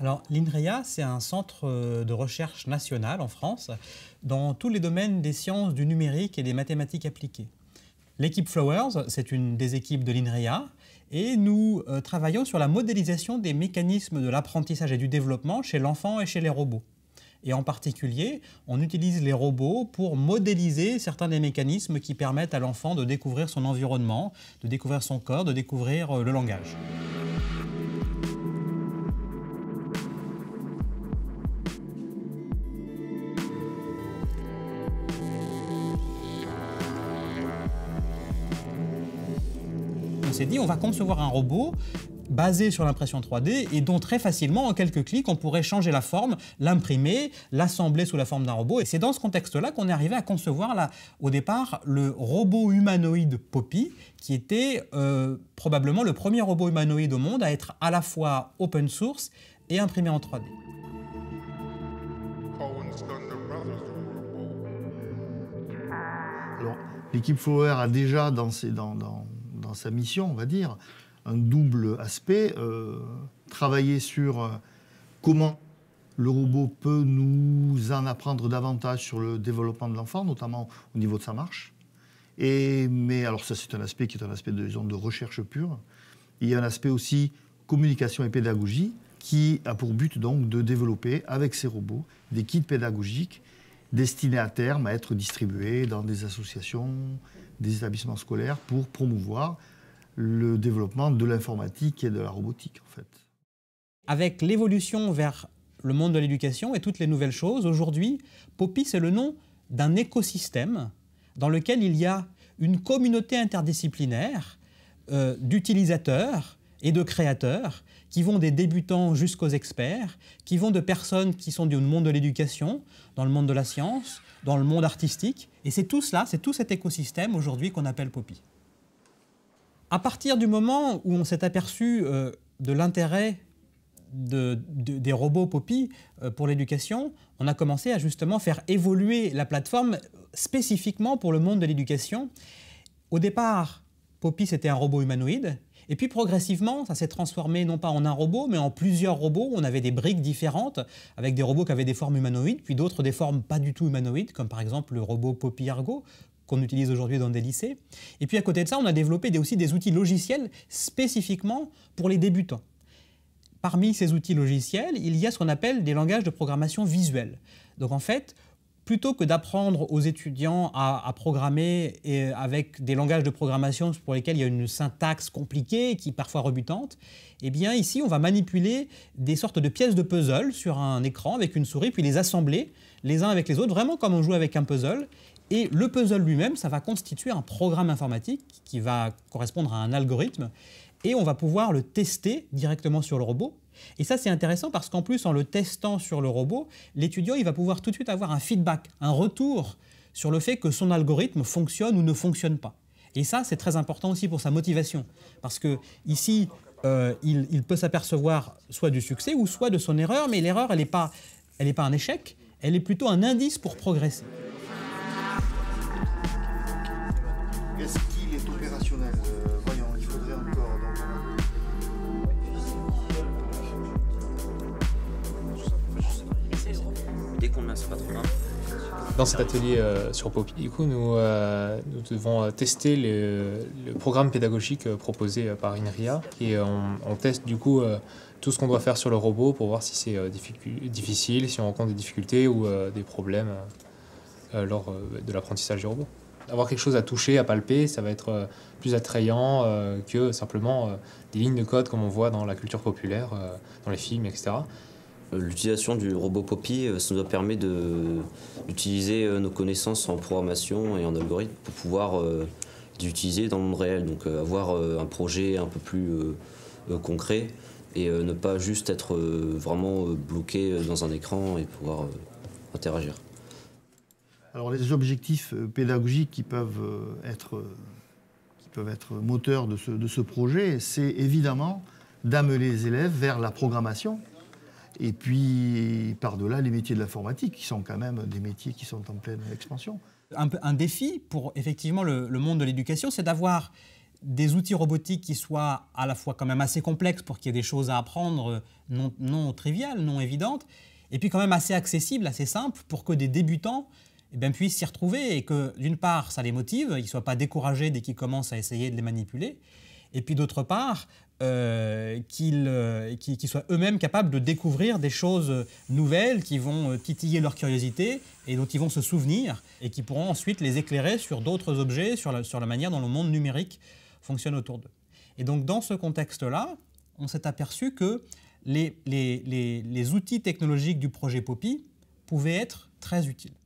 Alors l'INREA, c'est un centre euh, de recherche national en France dans tous les domaines des sciences du numérique et des mathématiques appliquées. L'équipe Flowers, c'est une des équipes de l'Inria, et nous euh, travaillons sur la modélisation des mécanismes de l'apprentissage et du développement chez l'enfant et chez les robots. Et en particulier, on utilise les robots pour modéliser certains des mécanismes qui permettent à l'enfant de découvrir son environnement, de découvrir son corps, de découvrir euh, le langage. s'est dit, on va concevoir un robot basé sur l'impression 3D et dont très facilement, en quelques clics, on pourrait changer la forme, l'imprimer, l'assembler sous la forme d'un robot. Et c'est dans ce contexte-là qu'on est arrivé à concevoir, au départ, le robot humanoïde Poppy, qui était euh, probablement le premier robot humanoïde au monde à être à la fois open source et imprimé en 3D. L'équipe Flower a déjà, dansé dans dans sa mission, on va dire, un double aspect. Euh, travailler sur euh, comment le robot peut nous en apprendre davantage sur le développement de l'enfant, notamment au niveau de sa marche. Et, mais alors ça, c'est un aspect qui est un aspect de, de recherche pure. Il y a un aspect aussi communication et pédagogie qui a pour but donc de développer avec ces robots des kits pédagogiques destinés à terme à être distribués dans des associations, des établissements scolaires pour promouvoir le développement de l'informatique et de la robotique en fait. Avec l'évolution vers le monde de l'éducation et toutes les nouvelles choses, aujourd'hui, Popis c'est le nom d'un écosystème dans lequel il y a une communauté interdisciplinaire euh, d'utilisateurs et de créateurs qui vont des débutants jusqu'aux experts, qui vont de personnes qui sont du monde de l'éducation, dans le monde de la science, dans le monde artistique. Et c'est tout cela, c'est tout cet écosystème aujourd'hui qu'on appelle Poppy. À partir du moment où on s'est aperçu euh, de l'intérêt des robots Poppy euh, pour l'éducation, on a commencé à justement faire évoluer la plateforme spécifiquement pour le monde de l'éducation. Au départ, Poppy, c'était un robot humanoïde et puis progressivement, ça s'est transformé non pas en un robot, mais en plusieurs robots. On avait des briques différentes, avec des robots qui avaient des formes humanoïdes, puis d'autres des formes pas du tout humanoïdes, comme par exemple le robot Poppy Argo, qu'on utilise aujourd'hui dans des lycées. Et puis à côté de ça, on a développé aussi des outils logiciels spécifiquement pour les débutants. Parmi ces outils logiciels, il y a ce qu'on appelle des langages de programmation visuelle. Donc en fait, plutôt que d'apprendre aux étudiants à, programmer avec des langages de programmation pour lesquels il y a une syntaxe compliquée qui est parfois rebutante, eh bien ici on va manipuler des sortes de pièces de puzzle sur un écran avec une souris, puis les assembler les uns avec les autres, vraiment comme on joue avec un puzzle. Et le puzzle lui-même, ça va constituer un programme informatique qui va correspondre à un algorithme, et on va pouvoir le tester directement sur le robot et ça, c'est intéressant parce qu'en plus, en le testant sur le robot, l'étudiant, il va pouvoir tout de suite avoir un feedback, un retour sur le fait que son algorithme fonctionne ou ne fonctionne pas. Et ça, c'est très important aussi pour sa motivation. Parce que ici, euh, il, peut s'apercevoir soit du succès ou soit de son erreur, mais l'erreur, elle n'est pas un échec, elle est plutôt un indice pour progresser. Dans cet atelier euh, sur Poppy, du coup, nous, euh, nous devons euh, tester le, programme pédagogique proposé par INRIA. Et on, teste du coup tout ce qu'on doit faire sur le robot pour voir si c'est difficile, si on rencontre des difficultés ou des problèmes lors de l'apprentissage du robot. Avoir quelque chose à toucher, à palper, ça va être plus attrayant que simplement des lignes de code comme on voit dans la culture populaire, dans les films, etc. Euh, l'utilisation du robot Poppy, euh, ça nous permet d'utiliser euh, nos connaissances en programmation et en algorithme pour pouvoir l'utiliser d'utiliser dans le monde réel. Donc avoir un projet un peu plus concret et ne pas juste être vraiment bloqué dans un écran et pouvoir interagir. Alors les objectifs pédagogiques qui peuvent être, qui peuvent être moteurs de ce projet, c'est évidemment d'amener les élèves vers la programmation, et puis, par-delà, les métiers de l'informatique, qui sont quand même des métiers qui sont en pleine expansion. Un, défi pour effectivement le, monde de l'éducation, c'est d'avoir des outils robotiques qui soient à la fois quand même assez complexes pour qu'il y ait des choses à apprendre non, triviales, non évidentes, et puis quand même assez accessibles, assez simples pour que des débutants eh ben, puissent s'y retrouver et que d'une part ça les motive, ils ne soient pas découragés dès qu'ils commencent à essayer de les manipuler, et puis d'autre part, euh, euh, qu'ils soient eux-mêmes capables de découvrir des choses nouvelles qui vont euh, titiller leur curiosité et dont ils vont se souvenir et qui pourront ensuite les éclairer sur d'autres objets, sur la, manière dont le monde numérique fonctionne autour d'eux. Et donc dans ce contexte-là, on s'est aperçu que les outils technologiques du projet Poppy pouvaient être très utiles.